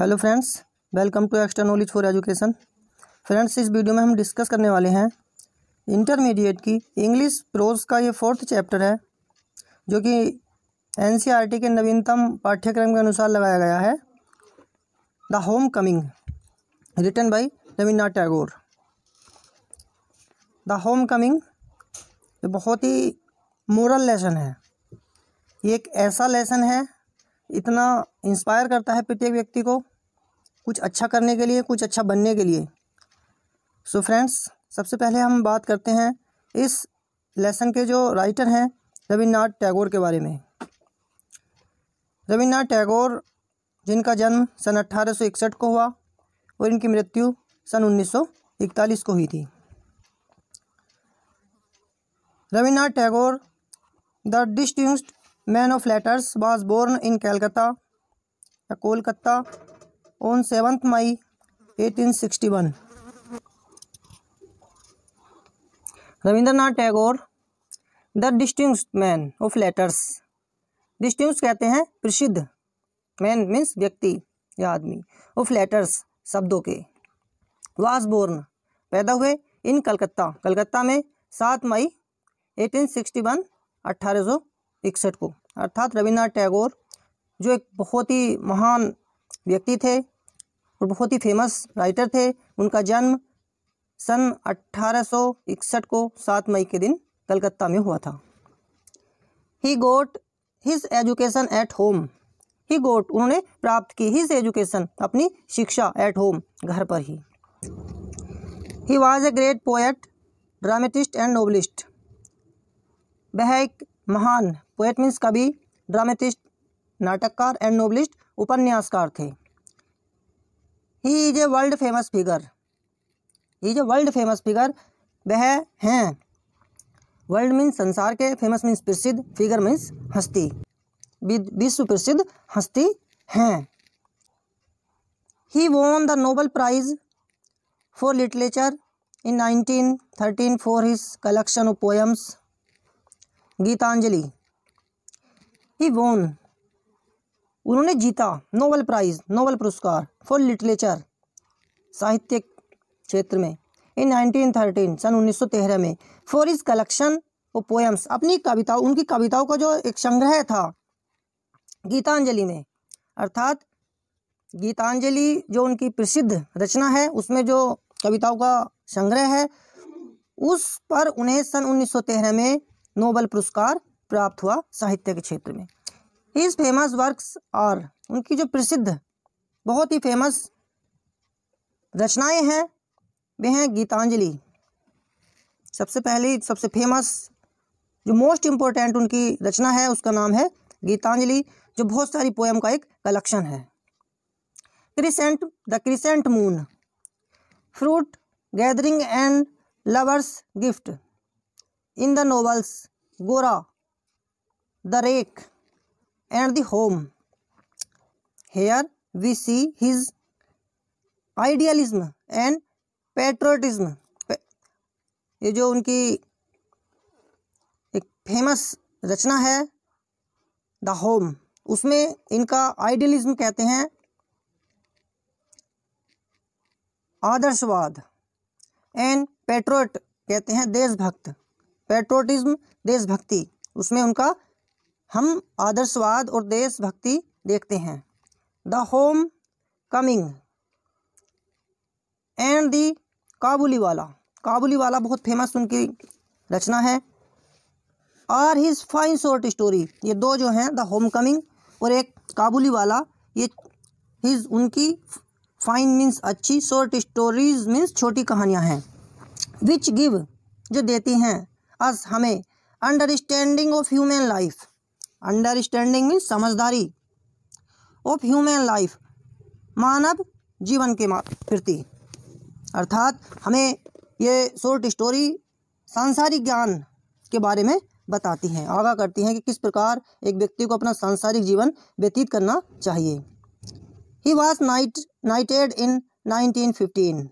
Hello friends welcome to extra knowledge for education friends इस video में हम discuss करने वाले हैं इंटरमीडिएट की इंग्लिश प्रोज का ये फोर्थ चैप्टर है जो कि एनसीईआरटी के नवीनतम पाठ्यक्रम के अनुसार लगाया गया है the home coming return by Rabindranath Tagore the home coming बहुत ही मोरल लेसन है ये एक ऐसा लेसन है इतना इंस्पायर करता है प्रत्येक व्यक्ति को कुछ अच्छा करने के लिए कुछ अच्छा बनने के लिए सो so फ्रेंड्स सबसे पहले हम बात करते हैं इस लेसन के जो राइटर हैं रविन्द्रनाथ टैगोर के बारे में रविन्द्रनाथ टैगोर जिनका जन्म सन अट्ठारह को हुआ और इनकी मृत्यु सन 1941 को हुई थी Rabindranath Tagore the distinguished man of letters was born in Calcutta या Kolkata on seven May eighteen sixty one Rabindranath Tagore the distinguished man of letters distinguished कहते हैं प्रसिद्ध मैन मीन्स व्यक्ति या आदमी ऑफ लेटर्स शब्दों के वास बोर्न पैदा हुए इन कलकत्ता कलकत्ता में सात मई 1861 सौ इकसठ को अर्थात रविन्द्रनाथ टैगोर जो एक बहुत ही महान व्यक्ति थे और बहुत ही फेमस राइटर थे उनका जन्म सन 1861 को 7 मई के दिन कलकत्ता में हुआ था he got his education at home he got उन्होंने प्राप्त की हिज एजुकेशन अपनी शिक्षा एट होम घर पर ही he was a great poet dramatist and novelist वह एक महान पोएट मीन्स कवि ड्रामेटिस्ट नाटककार एंड नोबलिस्ट उपन्यासकार थे he is a world famous figure is a world famous figure वह हैं वर्ल्ड मीन्स संसार के फेमस मीन्स प्रसिद्ध फिगर मीन्स हस्ती विश्व प्रसिद्ध हस्ती हैं he won the Nobel prize for literature in nineteen thirteen for his collection of poems Gitanjali इवोन उन्होंने जीता नोबल प्राइज़ नोबेल पुरस्कार फॉर लिटरेचर साहित्य क्षेत्र में इन 1913 सन 1913 में फॉर इज कलेक्शन और पोएम्स अपनी कविताओं उनकी कविताओं का जो एक संग्रह था गीतांजलि में अर्थात गीतांजलि जो उनकी प्रसिद्ध रचना है उसमें जो कविताओं का संग्रह है उस पर उन्हें सन 1913 में नोबल पुरस्कार प्राप्त हुआ साहित्य के क्षेत्र में इस फेमस वर्क्स और उनकी जो प्रसिद्ध बहुत ही फेमस रचनाएं हैं वे हैं गीतांजलि सबसे पहली सबसे फेमस जो मोस्ट इम्पोर्टेंट उनकी रचना है उसका नाम है गीतांजलि जो बहुत सारी पोएम का एक कलेक्शन है crescent the crescent moon fruit gathering and lovers gift in the novels Gora the wreck and the home here we see his idealism and patriotism ये जो उनकी एक फेमस रचना है द होम उसमें इनका आइडियलिज्म कहते हैं आदर्शवाद एंड पेट्रोट कहते हैं देशभक्त पेट्रोटिज्म देशभक्ति उसमें उनका हम आदर्शवाद और देशभक्ति देखते हैं the home coming and the Kabuliwala Kabuliwala बहुत फेमस उनकी रचना है are his fine short story ये दो जो हैं द होम कमिंग और एक काबुली वाला ये हिज उनकी फाइन मीन्स अच्छी शॉर्ट स्टोरीज मीन्स छोटी कहानियाँ हैं विच गिव जो देती हैं अस हमें understanding of human life understanding mean समझदारी ऑफ ह्यूमन लाइफ मानव जीवन के प्रति अर्थात हमें ये शॉर्ट स्टोरी सांसारिक ज्ञान के बारे में बताती हैं आगाह करती हैं कि किस प्रकार एक व्यक्ति को अपना सांसारिक जीवन व्यतीत करना चाहिए ही वॉज नाइट नाइटेड इन 1915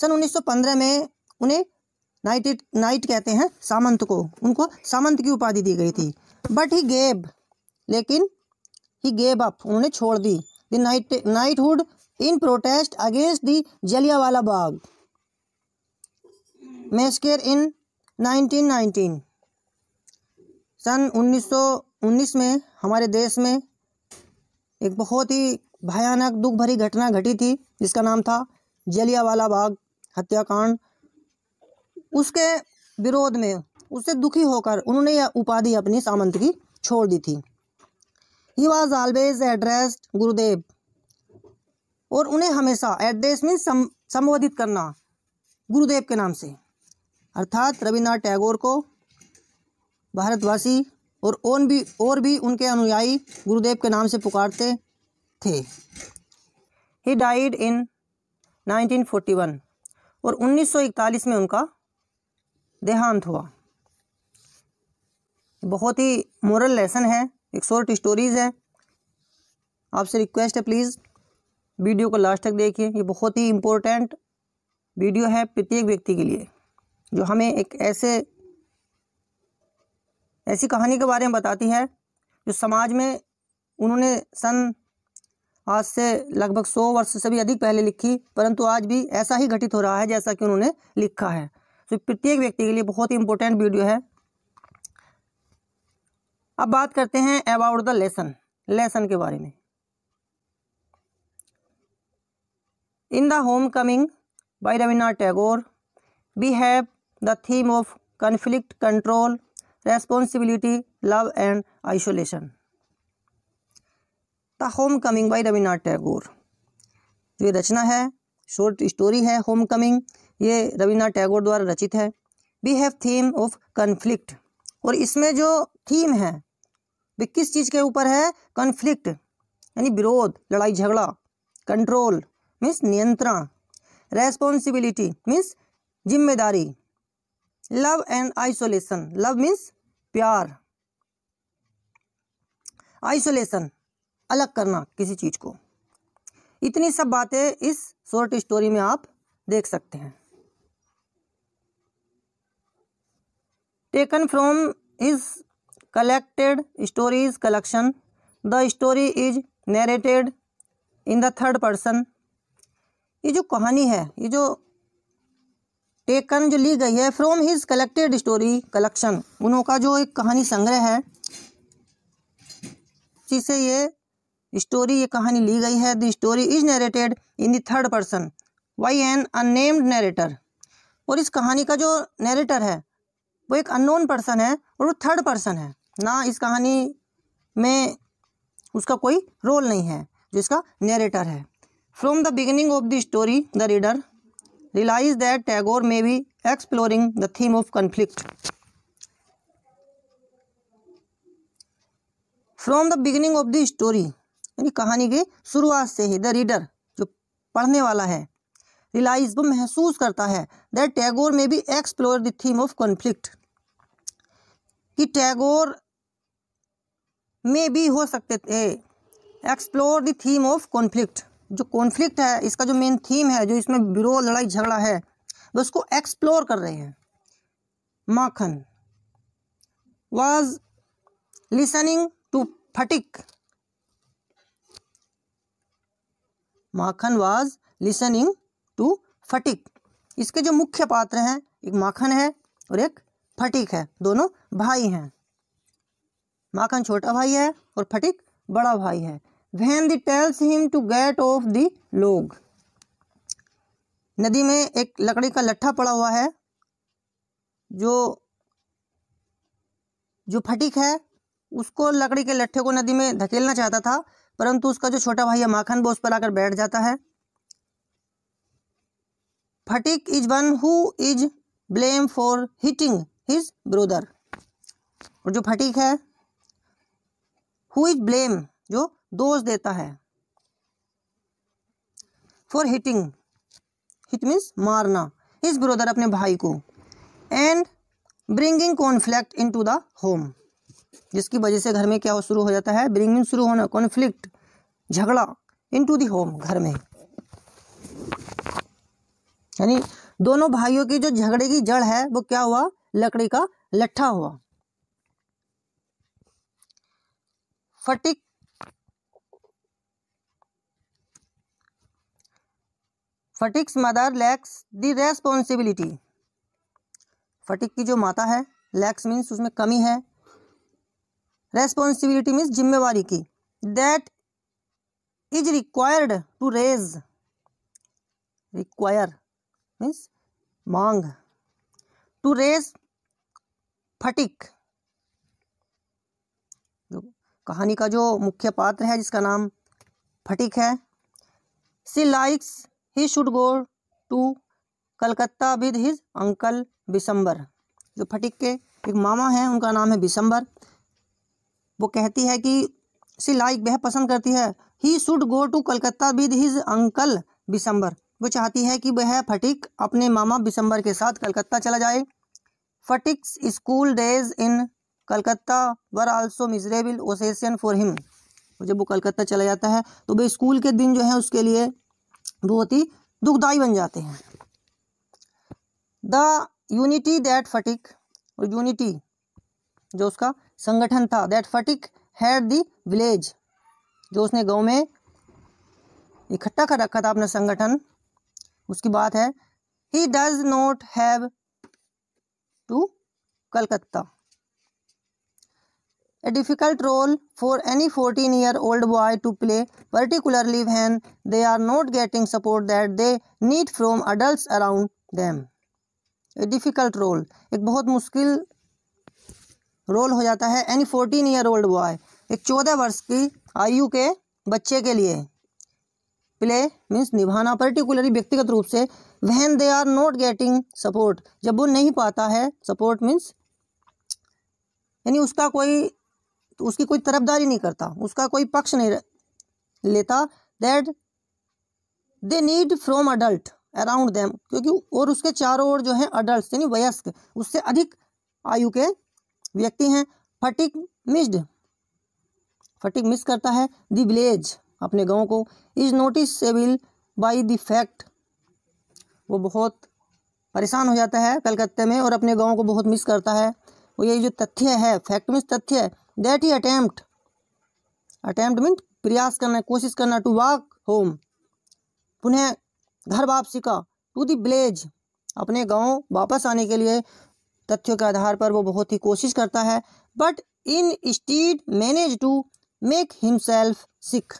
सन 1915 में उन्हें नाइट नाइट कहते हैं सामंत को उनको सामंत की उपाधि दी गई थी बट ही गेब लेकिन ही गेब अप उन्होंने छोड़ दी the knight knighthood in protest against the Jallianwala Bagh massacre in 1919 सन 1919 में हमारे देश में एक बहुत ही भयानक दुख भरी घटना घटी थी जिसका नाम था जलियावाला बाग हत्याकांड उसके विरोध में उससे दुखी होकर उन्होंने यह उपाधि अपनी सामंत की छोड़ दी थी ही वॉज ऑलवेज एड्रेस्ड गुरुदेव और उन्हें हमेशा एड्रेस में सम, संबोधित करना गुरुदेव के नाम से अर्थात रविन्द्रनाथ टैगोर को भारतवासी और ओन भी और भी उनके अनुयायी गुरुदेव के नाम से पुकारते थे ही डाइड इन 1941 और 1941 में उनका देहांत हुआ बहुत ही मोरल लेसन है एक शॉर्ट स्टोरीज़ है आपसे रिक्वेस्ट है प्लीज़ वीडियो को लास्ट तक देखिए ये बहुत ही इम्पोर्टेंट वीडियो है प्रत्येक व्यक्ति के लिए जो हमें एक ऐसे ऐसी कहानी के बारे में बताती है जो समाज में उन्होंने सन आज से लगभग सौ वर्ष से भी अधिक पहले लिखी परंतु आज भी ऐसा ही घटित हो रहा है जैसा कि उन्होंने लिखा है तो प्रत्येक व्यक्ति के लिए बहुत ही इंपॉर्टेंट वीडियो है अब बात करते हैं अबाउट द लेसन लेसन के बारे में in the home coming by Rabindranath Tagore we have the theme of conflict control responsibility love and isolation the home coming by Rabinath Tagore जो रचना है शॉर्ट स्टोरी है होम कमिंग ये रविन्द्रनाथ टैगोर द्वारा रचित है we have theme of conflict और इसमें जो थीम है वे किस चीज़ के ऊपर है कन्फ्लिक्ट यानी विरोध लड़ाई झगड़ा कंट्रोल मीन्स नियंत्रण रेस्पॉन्सिबिलिटी मीन्स जिम्मेदारी love and isolation love means प्यार आइसोलेशन अलग करना किसी चीज़ को इतनी सब बातें इस शॉर्ट स्टोरी में आप देख सकते हैं taken from his collected stories collection the story is narrated in the third person ये जो कहानी है ये जो टेकन जो ली गई है from his collected story collection उन्हों का जो एक कहानी संग्रह है जिसे ये स्टोरी ये कहानी ली गई है the story is narrated in the third person by an unnamed narrator और इस कहानी का जो नरेटर है वो एक अननोन पर्सन है और वो थर्ड पर्सन है ना इस कहानी में उसका कोई रोल नहीं है जो इसका नेरेटर है from the beginning of the story the reader realise that Tagore may be exploring the theme of conflict from the beginning of the story यानी कहानी के शुरुआत से ही द रीडर जो पढ़ने वाला है रिलाइज वो महसूस करता है दैट टैगोर में भी explore the theme of conflict कि टैगोर में भी हो सकते थे explore the theme of conflict जो कॉन्फ्लिक्ट है इसका जो मेन थीम है जो इसमें विरोध लड़ाई झगड़ा है वो उसको एक्सप्लोर कर रहे हैं Makhan was listening to Phatik Makhan was listening to Phatik इसके जो मुख्य पात्र हैं एक माखन है और एक फटिक है दोनों भाई हैं माखन छोटा भाई है और फटिक बड़ा भाई है when the tells him to get off the log नदी में एक लकड़ी का लट्ठा पड़ा हुआ है जो जो फटिक है उसको लकड़ी के लट्ठे को नदी में धकेलना चाहता था परंतु उसका जो छोटा भाई है माखन वो उस पर आकर बैठ जाता है Phatik is one who is blame for hitting his brother और जो फटिक है हु इज ब्लेम जो दोष देता है फॉर हिटिंग हिट मीन्स मारना हिज ब्रोदर अपने भाई को and bringing conflict into the home जिसकी वजह से घर में क्या शुरू हो जाता है ब्रिंगिंग शुरू होना कॉन्फ्लिक्ट झगड़ा इन टू द होम घर में यानी दोनों भाइयों की जो झगड़े की जड़ है वो क्या हुआ लकड़ी का लट्ठा हुआ Phatik Phatik's mother lacks the responsibility Phatik की जो माता है लैक्स मीन्स उसमें कमी है रेस्पॉन्सिबिलिटी मीन्स जिम्मेवारी की that is required to raise require means मांग टू रेज फटिक कहानी का जो मुख्य पात्र है जिसका नाम फटिक है she likes he should go to Calcutta with his uncle Bishambar जो फटिक के एक मामा हैं उनका नाम है बिसंबर वो कहती है कि सी लाइक वह पसंद करती है he should go to Calcutta with his uncle Bishambar वो चाहती है कि वह फटिक अपने मामा बिसंबर के साथ कलकत्ता चला जाए Phatik's school days in Calcutta were also miserable occasion for him जब वो कलकत्ता चला जाता है तो वे स्कूल के दिन जो है उसके लिए बहुत ही दुखदायी बन जाते हैं the unity that Phatik unity जो उसका संगठन था that Phatik had the village जो उसने गांव में इकट्ठा कर रखा था अपना संगठन उसकी बात है he does not have to Calcutta a difficult role for any fourteen year old boy to play particularly when they are not getting support that they need from adult around them a difficult role एक बहुत मुश्किल role हो जाता है any fourteen year old boy एक चौदह वर्ष की आयु के बच्चे के लिए प्ले मीन्स निभाना पर्टिकुलरली व्यक्तिगत रूप से वहन they are not getting support जब वो नहीं पाता है सपोर्ट मीन्स यानी उसका कोई तो उसकी कोई तरफदारी नहीं करता उसका कोई पक्ष नहीं लेता that they need from adult around them क्योंकि और उसके चारों ओर जो है अडल्ट यानी वयस्क उससे अधिक आयु के व्यक्ति हैं फटिक मिस्ड फटिक मिस करता है दी विलेज अपने गाँव को is notice evil by the fact वो बहुत परेशान हो जाता है कलकत्ते में और अपने गाँव को बहुत मिस करता है वो यही जो तथ्य है फैक्ट मीन्स तथ्य that he attempt attempt mean प्रयास करना कोशिश करना टू वॉक होम पुनः घर वापसी का टू दी अपने गांव वापस आने के लिए तथ्यों के आधार पर वो बहुत ही कोशिश करता है but instead manage to make himself sick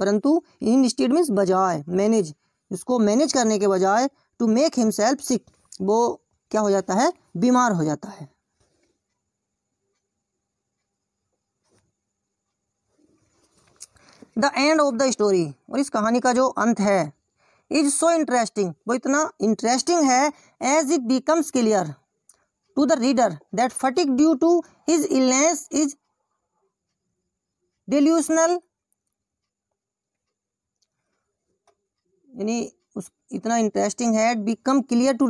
परंतु इन स्टेट मीन्स बजाय मैनेज उसको मैनेज करने के बजाय टू मेक हिमसेल्फ सिक वो क्या हो जाता है बीमार हो जाता है the end of the story और इस कहानी का जो अंत है इज सो इंटरेस्टिंग वो इतना इंटरेस्टिंग है as it becomes clear to the reader that Phatik due to his illness is delusional यानी उस इतना इंटरेस्टिंग है become clear to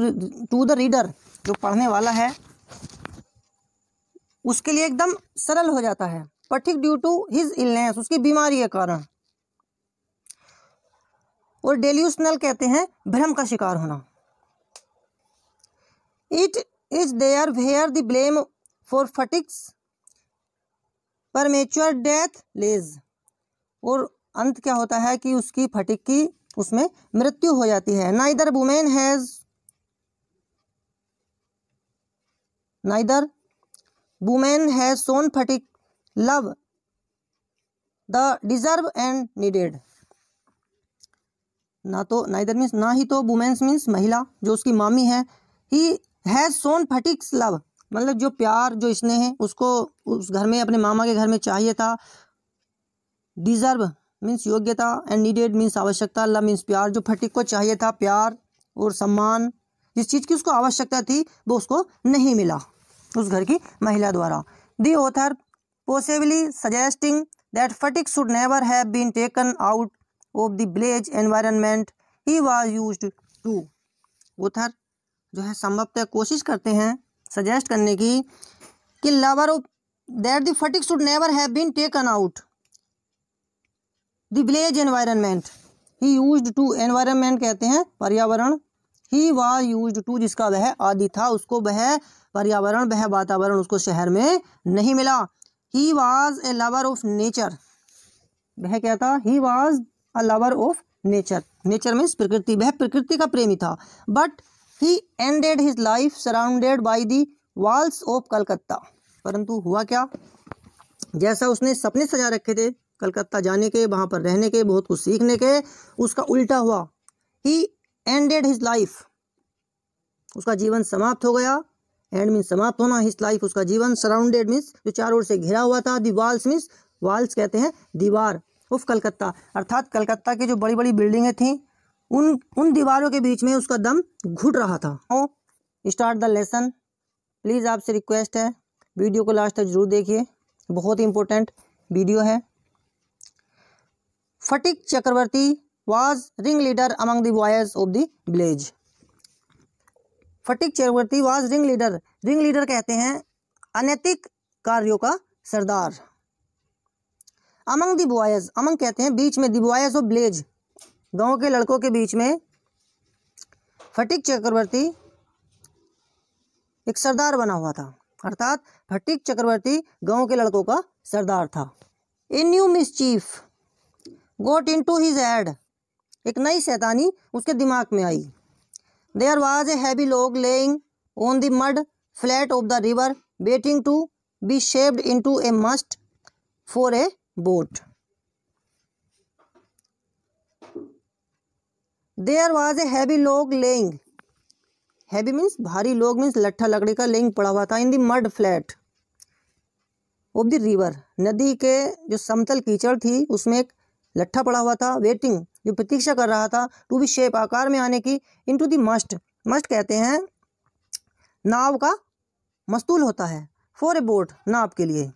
to the reader जो पढ़ने वाला है उसके लिए एकदम सरल हो जाता है Phatik due to his illness उसकी बीमारी के कारण और डेल्यूशनल कहते हैं भ्रम का शिकार होना it is there where the blame for Phatik's premature death lies और अंत क्या होता है कि उसकी फटिक की उसमें मृत्यु हो जाती है neither women has neither women has shown Phatik love the deserve and needed ना तो नाइदर मीन्स ना ही तो वुमेन्स मीन्स महिला जो उसकी मामी है ही हैज सोन फटिक्स लव मतलब जो प्यार जो स्नेह है उसको उस घर में अपने मामा के घर में चाहिए था डिजर्व मीन्स योग्यता एंड नीडेड मीन्स आवश्यकता लव मीन्स प्यार जो फटिक को चाहिए था प्यार और सम्मान जिस चीज़ की उसको आवश्यकता थी वो उसको नहीं मिला उस घर की महिला द्वारा the author possibly suggesting that Phatik should never have been taken out of the village environment he was used to other जो है संभवतः कोशिश करते हैं सजेस्ट करने की कि lover of that the Phatik should never have been taken out the village environment he use to environment कहते हैं पर्यावरण ही वा यूज टू जिसका वह आदि था उसको वह पर्यावरण वह वातावरण उसको शहर में नहीं मिला he was a lover of nature वह क्या था he was a lover of nature nature means प्रकृति वह प्रकृति का प्रेमी था but he ended his life surrounded by the walls of Calcutta परंतु हुआ क्या जैसा उसने सपने सजा रखे थे कलकत्ता जाने के वहाँ पर रहने के बहुत कुछ सीखने के उसका उल्टा हुआ ही एंडेड हिज लाइफ उसका जीवन समाप्त हो गया एंड मीन्स समाप्त होना हिज लाइफ उसका जीवन सराउंडेड मीन्स जो चार ओर से घिरा हुआ था दिवाल्स मीन्स वाल्स कहते हैं दीवार ऑफ कलकत्ता अर्थात कलकत्ता की जो बड़ी बड़ी बिल्डिंगें थीं उन उन दीवारों के बीच में उसका दम घुट रहा था oh start the lesson please आपसे रिक्वेस्ट है वीडियो को लास्ट तक जरूर देखिए बहुत ही इंपॉर्टेंट वीडियो है Phatik Chakravarty was ringleader among boys of the Phatik Chakravarty was ringleader ringleader कहते हैं अनैतिक कार्यों का सरदार अमंग दी बॉयज अमंग कहते हैं बीच में दी बॉयज ऑफ ब्लेज गांव के लड़कों के बीच में फटिक चक्रवर्ती एक सरदार बना हुआ था अर्थात फटिक चक्रवर्ती गांव के लड़कों का सरदार था a new mischief got into his head एक नई शैतानी उसके दिमाग में आई there was a heavy log lying on the mud flat of the river waiting to be shaped into a mast for a boat there was a heavy log lying heavy means भारी log means लट्ठा लकड़ी का laying पड़ा हुआ था in the mud flat of the river नदी के जो समतल कीचड़ थी उसमें एक लट्ठा पड़ा हुआ था वेटिंग जो प्रतीक्षा कर रहा था टू बी शेप आकार में आने की टू दी मस्ट मस्ट कहते हैं नाव का मस्तूल होता है फॉर ए बोट नाव के लिए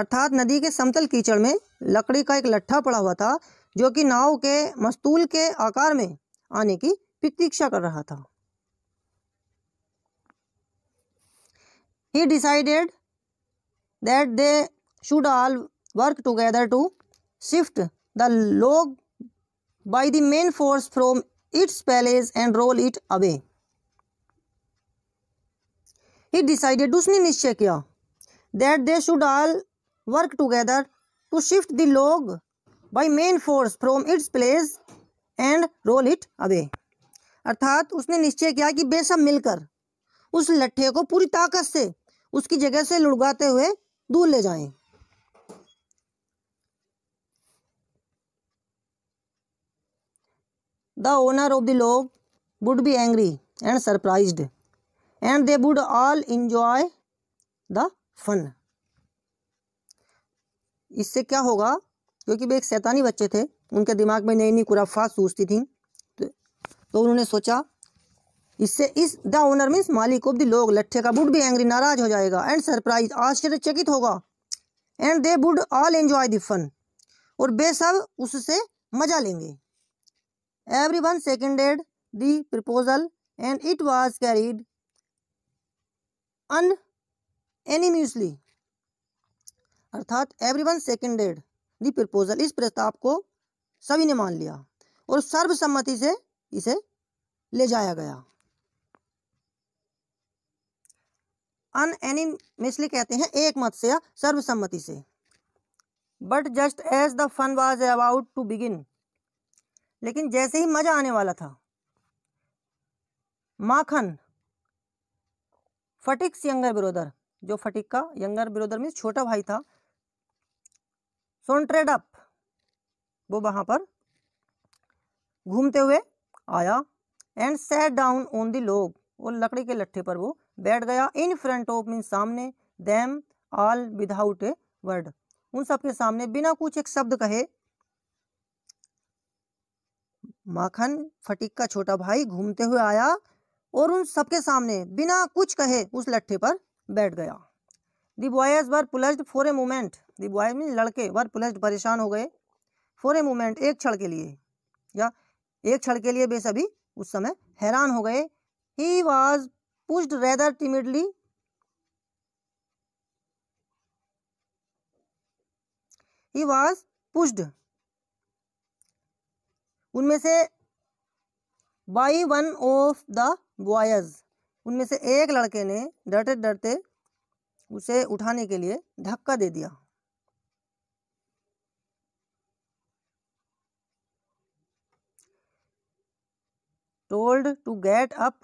अर्थात नदी के समतल कीचड़ में लकड़ी का एक लट्ठा पड़ा हुआ था जो कि नाव के मस्तूल के आकार में आने की प्रतीक्षा कर रहा था he decided that they should all work together to shift the log by the main force from its place and roll it away he decided उसने निश्चय किया that they should all work together to shift the log by main force from its place and roll it away अर्थात उसने निश्चय किया कि बेसब मिलकर उस लट्ठे को पूरी ताकत से उसकी जगह से लुड़गाते हुए दूर ले जाएं। The owner of the log would be angry and surprise and they would all enjoy the fun इससे क्या होगा क्योंकि वे एक शैतानी बच्चे थे उनके दिमाग में नई नई कुराफात सूझती थी तो, तो उन्होंने सोचा इससे इस द ओनर मीन्स मालिक ऑफ द लोग लट्ठे का वुड भी एंग्री नाराज हो जाएगा एंड सरप्राइज आश्चर्यचकित होगा and they would all enjoy the fun और बेसब उससे मजा लेंगे seconded the proposal and it was carried unanimously अर्थात वन सेकेंडेड दी प्रपोजल इस प्रस्ताव को सभी ने मान लिया और सर्वसम्मति से इसे ले जाया गया अनएनिमेसली कहते हैं एक मत से या सर्वसम्मति से but just as the fun was about to begin लेकिन जैसे ही मज़ा आने वाला था माखन फटिक्स यंगर ब्रोदर जो फटिक का यंगर ब्रोदर मीन छोटा भाई था अप वो वहां पर घूमते हुए आया and sat down on the log और लकड़ी के लट्ठे पर वो बैठ गया इन फ्रंट ऑफ मीन सामने them all without a word उन सबके सामने बिना कुछ एक शब्द कहे माखन फटिक का छोटा भाई घूमते हुए आया और उन सबके सामने बिना कुछ कहे उस लट्ठे पर बैठ गया the boys were puzzled for a moment the boys mean लड़के वर पुलस्ड परेशान हो गए फॉर ए मोमेंट एक क्षण के लिए या एक क्षण के लिए वे सभी उस समय हैरान हो गए he was pushed rather timidly he was pushed उनमें से by one of the boys उनमें से एक लड़के ने डरते डरते उसे उठाने के लिए धक्का दे दिया टोल्ड टू गेट अप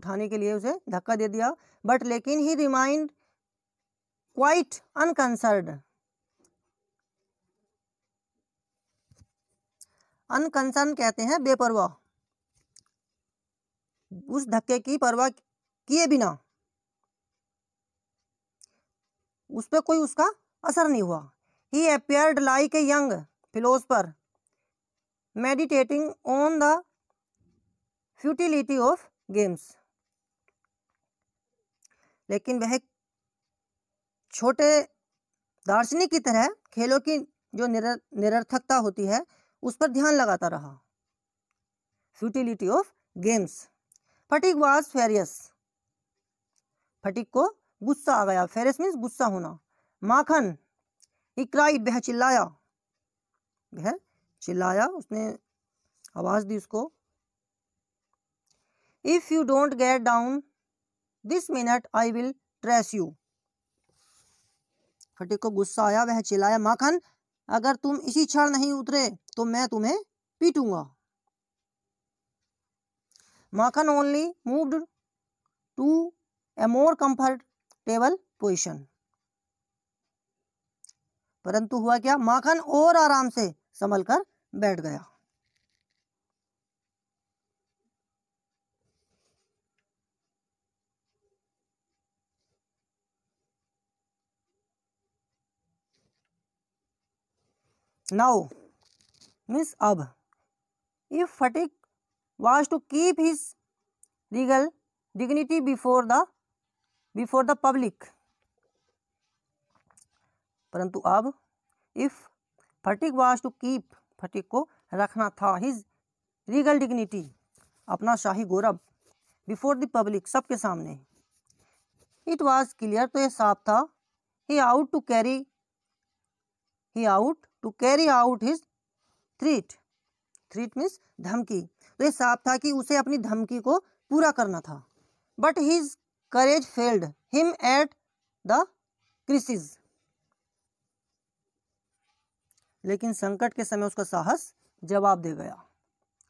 उठाने के लिए उसे धक्का दे दिया बट लेकिन he remained quite unconcerned unconcerned कहते हैं बेपरवाह उस धक्के की परवाह किए बिना उस पर कोई उसका असर नहीं हुआ he appeared like a young philosopher meditating on the futility of games लेकिन वह छोटे दार्शनिक की तरह खेलों की जो निरर्थकता होती है उस पर ध्यान लगाता रहा futility of games Phatik was furious Phatik को गुस्सा आ गया फेरियस मीन्स गुस्सा होना माखन इक्राइट वह चिल्लाया वह चिल्लाया उसने आवाज़ दी उसको if you don't get down this minute I will thrash you Phatik को गुस्सा आया वह चिल्लाया माखन अगर तुम इसी क्षण नहीं उतरे तो मैं तुम्हें पीटूंगा Makhan only moved to a more comfortable position परंतु हुआ क्या माखन और आराम से संभल कर बैठ गया नाउ मीन्स अब if Phatik was to keep his legal dignity before the before the public परंतु अब if Phatik was to keep Phatik को रखना था हिज रीगल डिग्निटी अपना शाही गौरव बिफोर द पब्लिक सबके सामने इट वॉज क्लियर तो यह साफ था he ought to carry he ought to carry out his threat threat means धमकी तो ये साफ था कि उसे अपनी धमकी को पूरा करना था but his courage failed him at the crisis लेकिन संकट के समय उसका साहस जवाब दे गया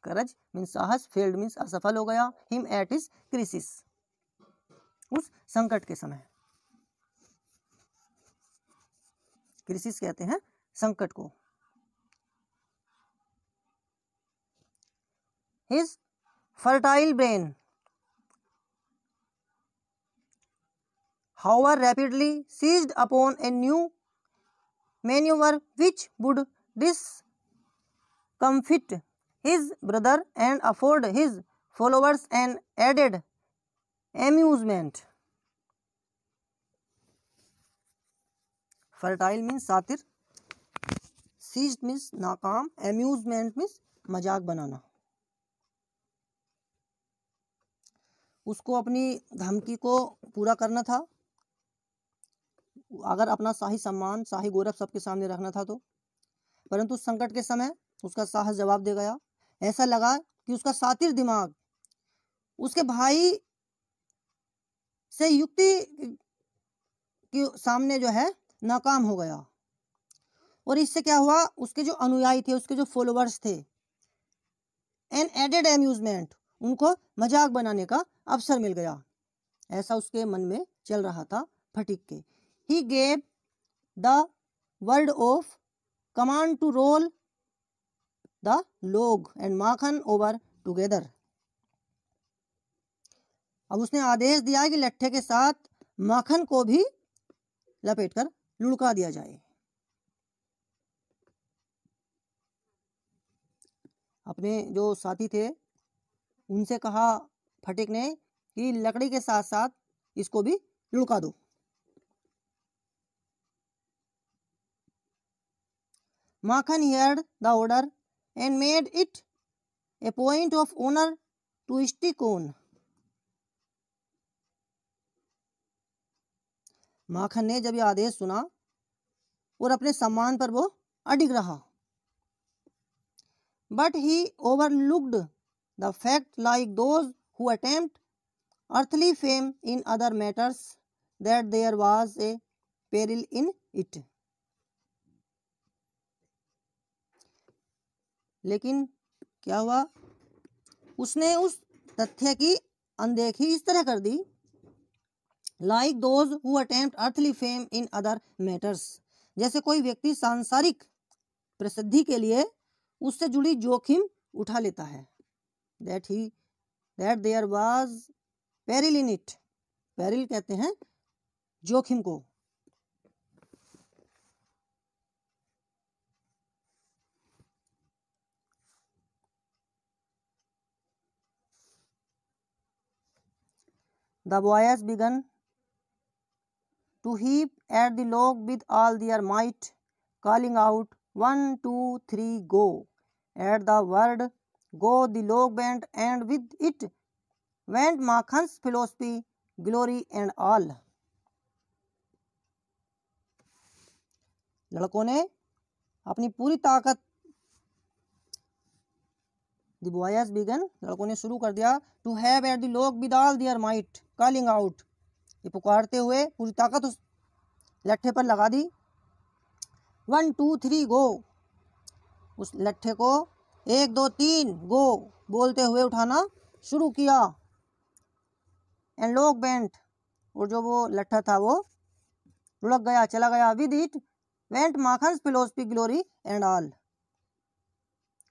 करज मीन्स साहस फेल्ड मीन्स असफल हो गया हिम एट इज क्रिसिस उस संकट के समय क्रिसिस कहते हैं संकट को his fertile brain however rapidly seize upon a new manoeuvre which would discomfit his brother and afford his followers and added amusement fertile means सातिर सीज मीन्स नाकाम एम्यूजमेंट मीन्स मजाक बनाना उसको अपनी धमकी को पूरा करना था अगर अपना शाही सम्मान शाही गौरव सबके सामने रखना था तो परंतु संकट के समय उसका साहस जवाब दे गया ऐसा लगा कि उसका सातिर दिमाग उसके भाई से युक्ति के सामने जो है नाकाम हो गया और इससे क्या हुआ उसके जो अनुयायी थे उसके जो फॉलोअर्स थे एन एडेड एम्यूजमेंट उनको मजाक बनाने का अवसर मिल गया ऐसा उसके मन में चल रहा था फटिक के he gave the word of command to roll the log and Makhan over together अब उसने आदेश दिया कि लट्ठे के साथ माखन को भी लपेटकर लुढ़का दिया जाए अपने जो साथी थे उनसे कहा फटिक ने कि लकड़ी के साथ साथ इसको भी लुड़का दो Makhan heard the order and made it a point of honour to stick on Makhan ने जब यह आदेश सुना और अपने सम्मान पर वो अडिग रहा but he overlooked the fact like those who attempt earthly fame in other matters that there was a peril in it लेकिन क्या हुआ उसने उस तथ्य की अनदेखी इस तरह कर दी like those who attempt earthly fame in other matters जैसे कोई व्यक्ति सांसारिक प्रसिद्धि के लिए उससे जुड़ी जोखिम उठा लेता है that he that there was peril in it peril कहते हैं जोखिम को the boys began to heave at the log with all their might calling out one two three go at the word go the log went and with it went Makhan's philosophy glory and all लड़कों ने अपनी पूरी ताकत The boys began, लड़कों ने शुरू कर दिया to heave at the log with all their might calling out ये पुकारते हुए पूरी ताकत उस लट्ठे पर लगा दी वन टू थ्री गो उस लट्ठे को एक दो तीन गो बोलते हुए उठाना शुरू किया एंड लोग बेंट और जो वो लट्ठा था वो लुढ़क गया चला गया with it went Makhan philosophy glory and all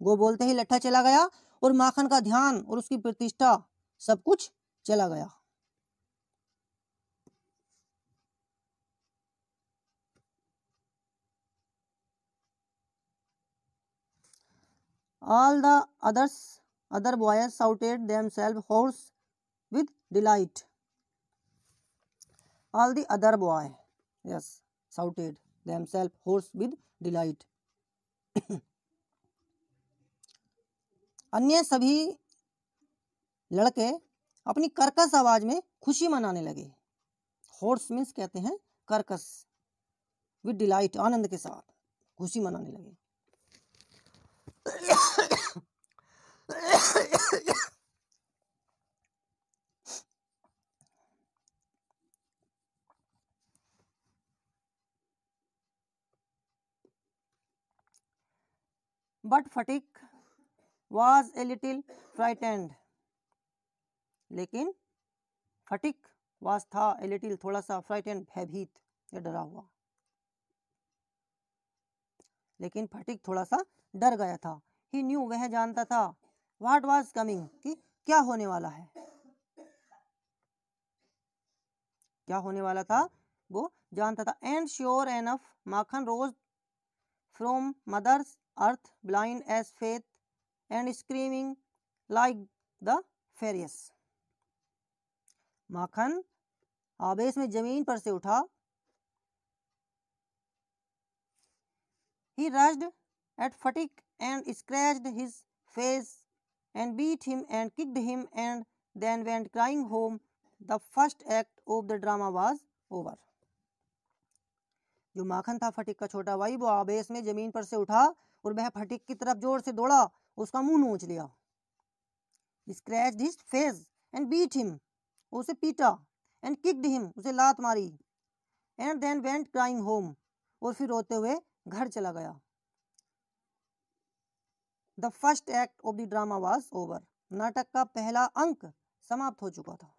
go बोलते ही लट्ठा चला गया और माखन का ध्यान और उसकी प्रतिष्ठा सब कुछ चला गया all the others other boys shouted themselves hoarse with delight all the other boy yes shouted themselves hoarse with delight अन्य सभी लड़के अपनी कर्कश आवाज में खुशी मनाने लगे हॉर्स मीन्स कहते हैं कर्कश विद डिलाइट आनंद के साथ खुशी मनाने लगे but Fatik was a little frightened लेकिन फटिक वॉज था ए लिटिल थोड़ा सा फ्राइटेंड भयभीत या डरा हुआ लेकिन फटिक थोड़ा सा डर गया था ही न्यू वह जानता था वाट वॉज कमिंग कि क्या होने वाला है क्या होने वाला था वो जानता था and sure enough Makhan rose from mother's earth blind as faith and screaming like the furies Makhan आवेश में जमीन पर से उठा ही rushed at Fatik and scratched his face and beat him and kicked him and then went crying home. The first act of the drama was over. जो माखन था फटिक का छोटा भाई वो आवेश में जमीन पर से उठा और वह फटिक की तरफ जोर से दौड़ा उसका मुंह नोच लिया scratch his face and beat him उसे पीटा एंड किक्ड हिम उसे लात मारी and then went crying home और फिर रोते हुए घर चला गया the first act of the drama was over नाटक का पहला अंक समाप्त हो चुका था